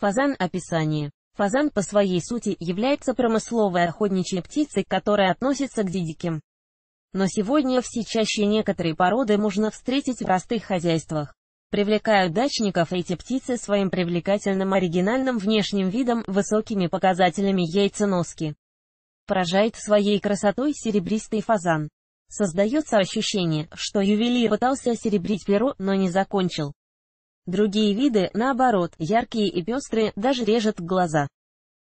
Фазан описание. Фазан по своей сути является промысловой охотничьей птицей, которая относится к дидиким. Но сегодня все чаще некоторые породы можно встретить в простых хозяйствах. Привлекают дачников эти птицы своим привлекательным оригинальным внешним видом, высокими показателями яйценоски. Поражает своей красотой серебристый фазан. Создается ощущение, что ювелир пытался серебрить перо, но не закончил. Другие виды, наоборот, яркие и пестрые, даже режет глаза.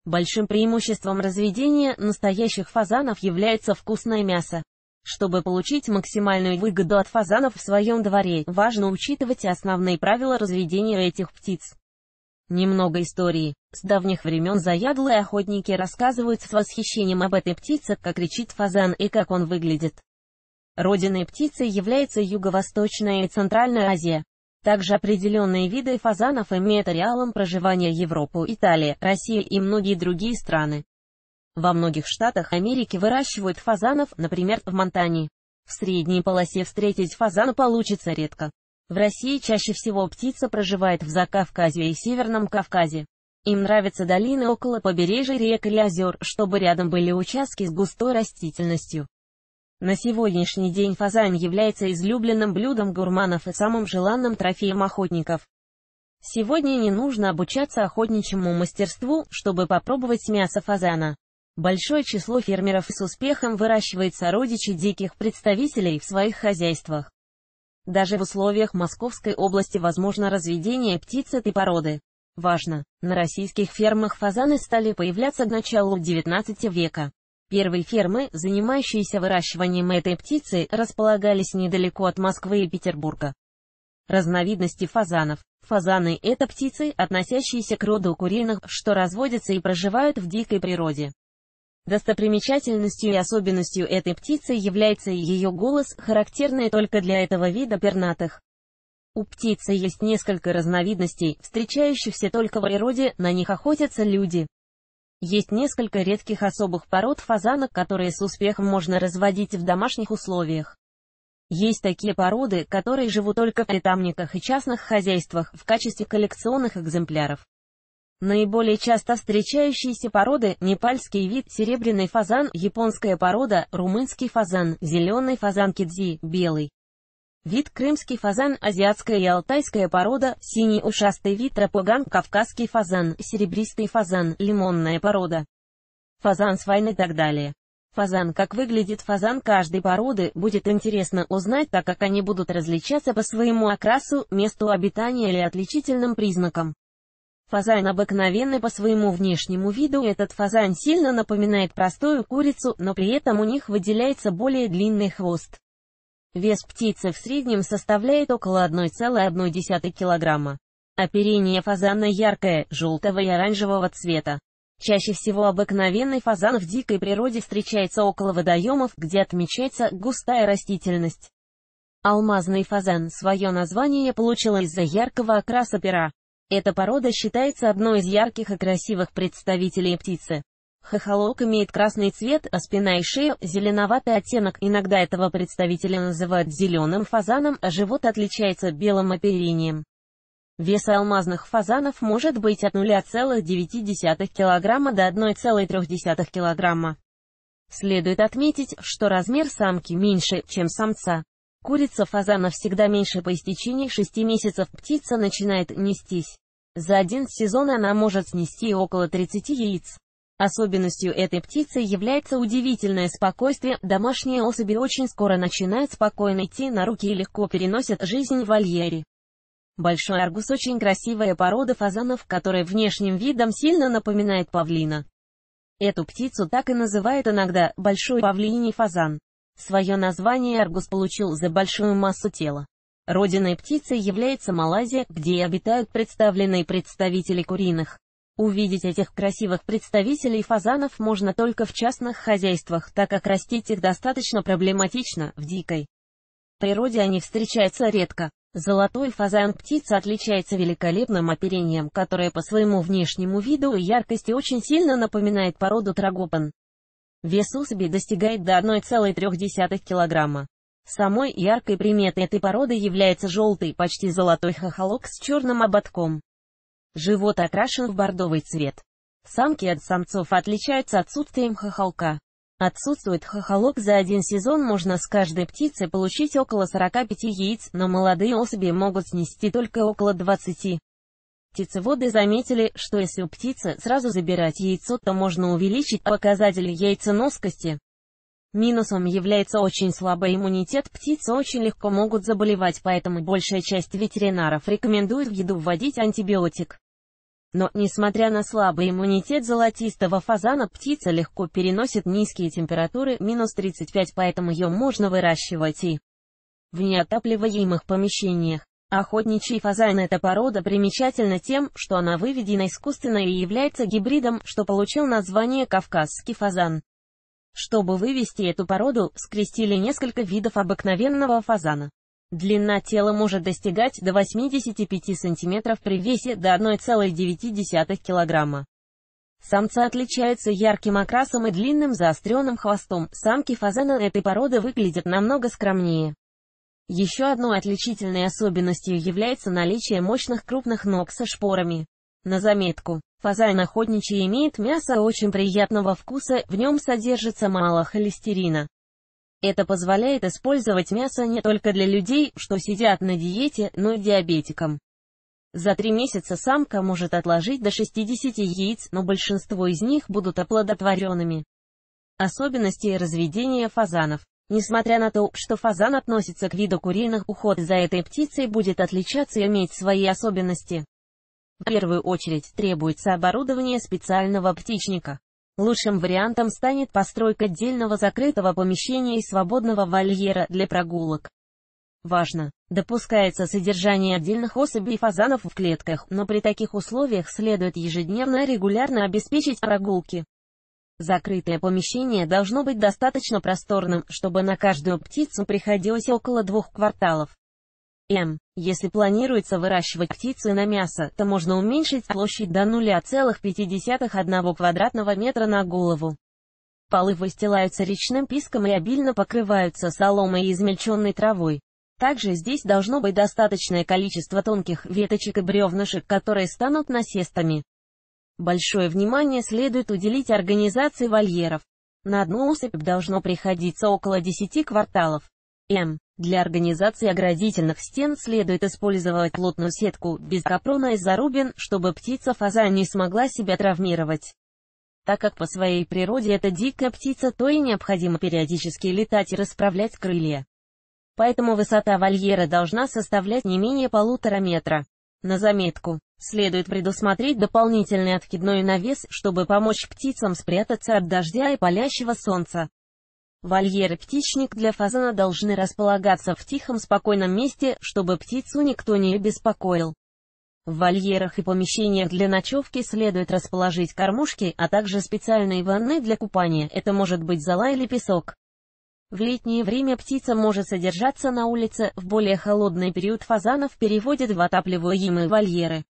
Большим преимуществом разведения настоящих фазанов является вкусное мясо. Чтобы получить максимальную выгоду от фазанов в своем дворе, важно учитывать основные правила разведения этих птиц. Немного истории. С давних времен заядлые охотники рассказывают с восхищением об этой птице, как кричит фазан и как он выглядит. Родиной птицы является Юго-Восточная и Центральная Азия. Также определенные виды фазанов имеют ареалом проживания Европу, Италия, Россия и многие другие страны. Во многих штатах Америки выращивают фазанов, например, в Монтане. В средней полосе встретить фазана получится редко. В России чаще всего птица проживает в Закавказье и Северном Кавказе. Им нравятся долины около побережья рек или озер, чтобы рядом были участки с густой растительностью. На сегодняшний день фазан является излюбленным блюдом гурманов и самым желанным трофеем охотников. Сегодня не нужно обучаться охотничьему мастерству, чтобы попробовать мясо фазана. Большое число фермеров с успехом выращивает сородичи диких представителей в своих хозяйствах. Даже в условиях Московской области возможно разведение птиц этой породы. Важно, на российских фермах фазаны стали появляться к началу XIX века. Первые фермы, занимающиеся выращиванием этой птицы, располагались недалеко от Москвы и Петербурга. Разновидности фазанов. Фазаны – это птицы, относящиеся к роду куриных, что разводятся и проживают в дикой природе. Достопримечательностью и особенностью этой птицы является ее голос, характерный только для этого вида пернатых. У птицы есть несколько разновидностей, встречающихся только в природе, на них охотятся люди. Есть несколько редких особых пород фазанок, которые с успехом можно разводить в домашних условиях. Есть такие породы, которые живут только в питомниках и частных хозяйствах в качестве коллекционных экземпляров. Наиболее часто встречающиеся породы – непальский вид, серебряный фазан, японская порода, румынский фазан, зеленый фазан кидзи, белый. Вид крымский фазан, азиатская и алтайская порода, синий ушастый вид рапуган, кавказский фазан, серебристый фазан, лимонная порода, фазан свайн и так далее. Фазан, как выглядит фазан каждой породы, будет интересно узнать, так как они будут различаться по своему окрасу, месту обитания или отличительным признакам. Фазан обыкновенный по своему внешнему виду, этот фазан сильно напоминает простую курицу, но при этом у них выделяется более длинный хвост. Вес птицы в среднем составляет около 1,1 килограмма. Оперение фазана яркое, желтого и оранжевого цвета. Чаще всего обыкновенный фазан в дикой природе встречается около водоемов, где отмечается густая растительность. Алмазный фазан свое название получил из-за яркого окраса пера. Эта порода считается одной из ярких и красивых представителей птицы. Хохолок имеет красный цвет, а спина и шея – зеленоватый оттенок, иногда этого представителя называют зеленым фазаном, а живот отличается белым оперением. Вес алмазных фазанов может быть от 0,9 кг до 1,3 кг. Следует отметить, что размер самки меньше, чем самца. Курица фазана всегда меньше по истечении 6 месяцев, птица начинает нестись. За один сезон она может снести около 30 яиц. Особенностью этой птицы является удивительное спокойствие, домашние особи очень скоро начинают спокойно идти на руки и легко переносят жизнь в вольере. Большой аргус очень красивая порода фазанов, которая внешним видом сильно напоминает павлина. Эту птицу так и называют иногда «большой павлиний фазан». Свое название аргус получил за большую массу тела. Родиной птицы является Малайзия, где и обитают представленные представители куриных. Увидеть этих красивых представителей фазанов можно только в частных хозяйствах, так как растить их достаточно проблематично, в дикой природе они встречаются редко. Золотой фазан птица отличается великолепным оперением, которое по своему внешнему виду и яркости очень сильно напоминает породу трагопан. Вес особи достигает до 1,3 килограмма. Самой яркой приметой этой породы является желтый, почти золотой хохолок с черным ободком. Живот окрашен в бордовый цвет. Самки от самцов отличаются отсутствием хохолка. Отсутствует хохолок за один сезон можно с каждой птицы получить около 45 яиц, но молодые особи могут снести только около 20. Птицеводы заметили, что если у птицы сразу забирать яйцо, то можно увеличить показатель яйценоскости. Минусом является очень слабый иммунитет, птицы очень легко могут заболевать, поэтому большая часть ветеринаров рекомендует в еду вводить антибиотик. Но, несмотря на слабый иммунитет золотистого фазана, птица легко переносит низкие температуры, минус 35, поэтому ее можно выращивать и в неотапливаемых помещениях. Охотничий фазан эта порода примечательна тем, что она выведена искусственно и является гибридом, что получил название «кавказский фазан». Чтобы вывести эту породу, скрестили несколько видов обыкновенного фазана. Длина тела может достигать до 85 см при весе до 1,9 кг. Самцы отличаются ярким окрасом и длинным заостренным хвостом, самки фазана этой породы выглядят намного скромнее. Еще одной отличительной особенностью является наличие мощных крупных ног со шпорами. На заметку, фазан охотничий имеет мясо очень приятного вкуса, в нем содержится мало холестерина. Это позволяет использовать мясо не только для людей, что сидят на диете, но и диабетикам. За три месяца самка может отложить до 60 яиц, но большинство из них будут оплодотворенными. Особенности разведения фазанов. Несмотря на то, что фазан относится к виду куриных, уход за этой птицей будет отличаться и иметь свои особенности. В первую очередь требуется оборудование специального птичника. Лучшим вариантом станет постройка отдельного закрытого помещения и свободного вольера для прогулок. Важно! Допускается содержание отдельных особей фазанов в клетках, но при таких условиях следует ежедневно регулярно обеспечить прогулки. Закрытое помещение должно быть достаточно просторным, чтобы на каждую птицу приходилось около двух кварталов. М. Если планируется выращивать птицы на мясо, то можно уменьшить площадь до 0,5 квадратного метра на голову. Полы выстилаются речным писком и обильно покрываются соломой и измельченной травой. Также здесь должно быть достаточное количество тонких веточек и бревнышек, которые станут насестами. Большое внимание следует уделить организации вольеров. На одну усыпь должно приходиться около 10 кварталов. М. Для организации оградительных стен следует использовать плотную сетку, без капрона и зарубин, чтобы птица-фаза не смогла себя травмировать. Так как по своей природе это дикая птица, то и необходимо периодически летать и расправлять крылья. Поэтому высота вольера должна составлять не менее полутора метра. На заметку, следует предусмотреть дополнительный откидной навес, чтобы помочь птицам спрятаться от дождя и палящего солнца. Вольеры птичник для фазана должны располагаться в тихом спокойном месте, чтобы птицу никто не беспокоил. В вольерах и помещениях для ночевки следует расположить кормушки, а также специальные ванны для купания, это может быть зола или песок. В летнее время птица может содержаться на улице, в более холодный период фазанов переводят в отапливаемые вольеры.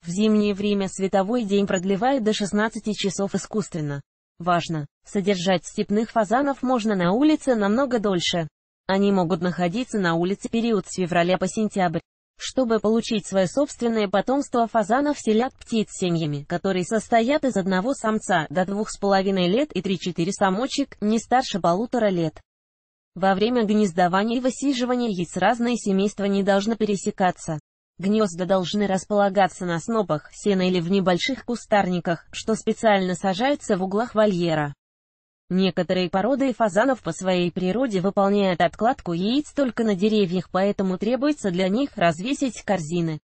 В зимнее время световой день продлевают до 16 часов искусственно. Важно! Содержать степных фазанов можно на улице намного дольше. Они могут находиться на улице период с февраля по сентябрь. Чтобы получить свое собственное потомство фазанов селят птиц семьями, которые состоят из одного самца до двух с половиной лет и 3-4 самочек, не старше полутора лет. Во время гнездования и высиживания яиц разные семейства не должны пересекаться. Гнезда должны располагаться на снопах сена или в небольших кустарниках, что специально сажаются в углах вольера. Некоторые породы фазанов по своей природе выполняют откладку яиц только на деревьях, поэтому требуется для них развесить корзины,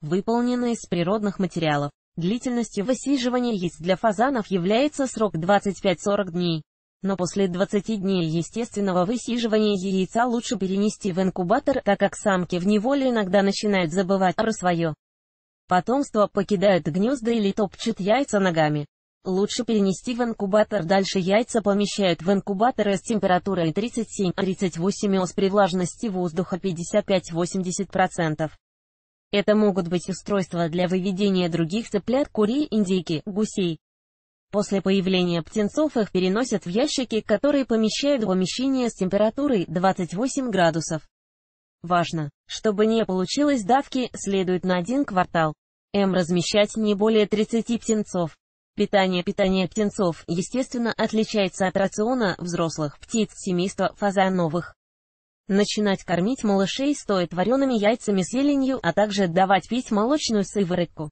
выполненные из природных материалов. Длительностью высиживания яиц для фазанов является срок 25-40 дней. Но после 20 дней естественного высиживания яйца лучше перенести в инкубатор, так как самки в неволе иногда начинают забывать про свое потомство, покидают гнезда или топчут яйца ногами. Лучше перенести в инкубатор. Дальше яйца помещают в инкубаторы с температурой 37-38 ос при влажности воздуха 55-80%. Это могут быть устройства для выведения других цыплят, курей, индейки, гусей. После появления птенцов их переносят в ящики, которые помещают в помещение с температурой 28 градусов. Важно, чтобы не получилось давки, следует на один квартал. М размещать не более 30 птенцов. Питание Питание птенцов, естественно, отличается от рациона взрослых птиц семейства фазановых. Начинать кормить малышей стоит вареными яйцами с зеленью, а также давать пить молочную сыворотку.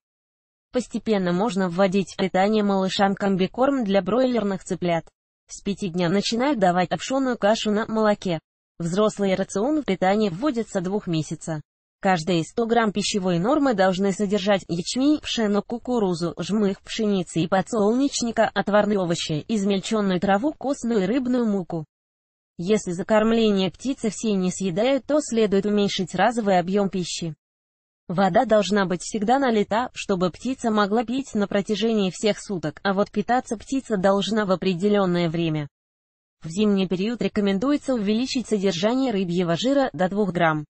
Постепенно можно вводить в питание малышам комбикорм для бройлерных цыплят. С пяти дня начинают давать обшеную кашу на молоке. Взрослый рацион в питании вводится двух месяца. Каждые 100 грамм пищевой нормы должны содержать ячмень, пшено, кукурузу, жмых, пшеницы и подсолнечника, отварные овощи, измельченную траву, костную и рыбную муку. Если закормление птицы все не съедают, то следует уменьшить разовый объем пищи. Вода должна быть всегда налита, чтобы птица могла пить на протяжении всех суток, а вот питаться птица должна в определенное время. В зимний период рекомендуется увеличить содержание рыбьего жира до 2 грамм.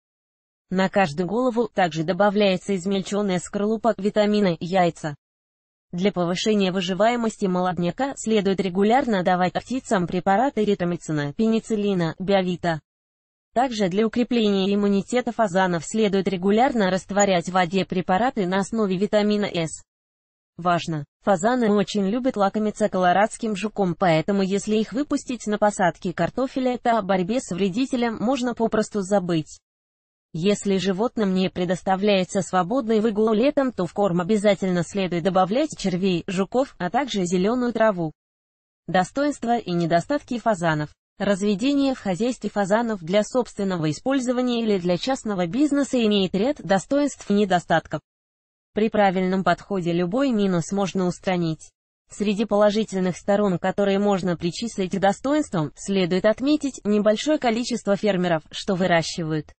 На каждую голову также добавляется измельченная скорлупа, витамины, яйца. Для повышения выживаемости молодняка следует регулярно давать птицам препараты ритомицина, пенициллина, биовита. Также для укрепления иммунитета фазанов следует регулярно растворять в воде препараты на основе витамина С. Важно! Фазаны очень любят лакомиться колорадским жуком, поэтому если их выпустить на посадки картофеля, то о борьбе с вредителем можно попросту забыть. Если животным не предоставляется свободный выгул летом, то в корм обязательно следует добавлять червей, жуков, а также зеленую траву. Достоинства и недостатки фазанов Разведение в хозяйстве фазанов для собственного использования или для частного бизнеса имеет ряд достоинств и недостатков. При правильном подходе любой минус можно устранить. Среди положительных сторон, которые можно причислить к достоинствам, следует отметить небольшое количество фермеров, что выращивают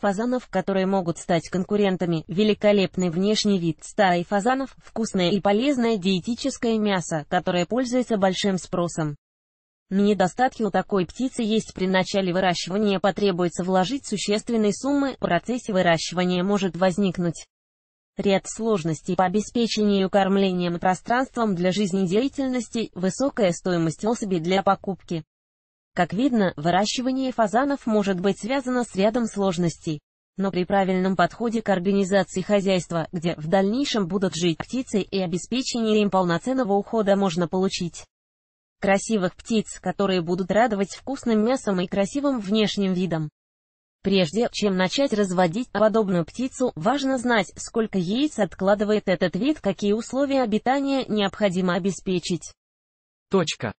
фазанов, которые могут стать конкурентами, великолепный внешний вид стаи фазанов, вкусное и полезное диетическое мясо, которое пользуется большим спросом. Недостатки у такой птицы есть при начале выращивания потребуется вложить существенные суммы, в процессе выращивания может возникнуть ряд сложностей по обеспечению кормлением и пространством для жизнедеятельности, высокая стоимость особи для покупки. Как видно, выращивание фазанов может быть связано с рядом сложностей. Но при правильном подходе к организации хозяйства, где в дальнейшем будут жить птицы и обеспечении им полноценного ухода можно получить красивых птиц, которые будут радовать вкусным мясом и красивым внешним видом. Прежде чем начать разводить подобную птицу, важно знать, сколько яиц откладывает этот вид, какие условия обитания необходимо обеспечить. Точка.